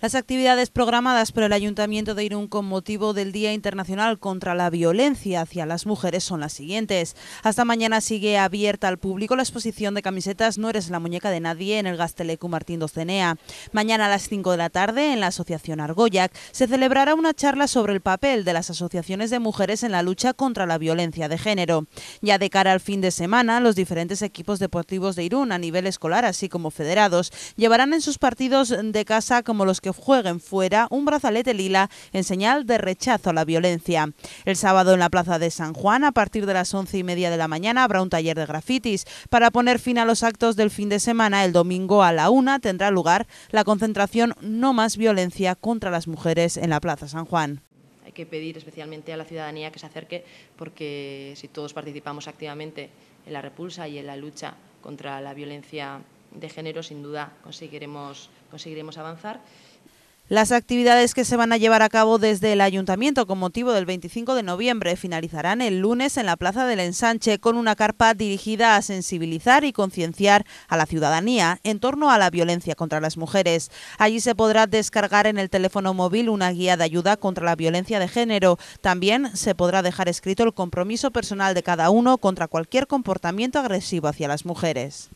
Las actividades programadas por el Ayuntamiento de Irún con motivo del Día Internacional contra la Violencia hacia las Mujeres son las siguientes. Hasta mañana sigue abierta al público la exposición de camisetas No eres la muñeca de nadie en el Gastelecu Martín Docenea. Mañana a las 5 de la tarde en la Asociación Argoyac se celebrará una charla sobre el papel de las asociaciones de mujeres en la lucha contra la violencia de género. Ya de cara al fin de semana, los diferentes equipos deportivos de Irún a nivel escolar así como federados llevarán en sus partidos de casa como los que jueguen fuera un brazalete lila en señal de rechazo a la violencia. El sábado en la Plaza de San Juan, a partir de las once y media de la mañana, habrá un taller de grafitis. Para poner fin a los actos del fin de semana, el domingo a la una tendrá lugar la concentración No más violencia contra las mujeres en la Plaza San Juan Hay que pedir especialmente a la ciudadanía que se acerque, porque si todos participamos activamente en la repulsa y en la lucha contra la violencia de género, sin duda conseguiremos, avanzar. Las actividades que se van a llevar a cabo desde el ayuntamiento con motivo del 25 de noviembre finalizarán el lunes en la Plaza del Ensanche con una carpa dirigida a sensibilizar y concienciar a la ciudadanía en torno a la violencia contra las mujeres. Allí se podrá descargar en el teléfono móvil una guía de ayuda contra la violencia de género. También se podrá dejar escrito el compromiso personal de cada uno contra cualquier comportamiento agresivo hacia las mujeres.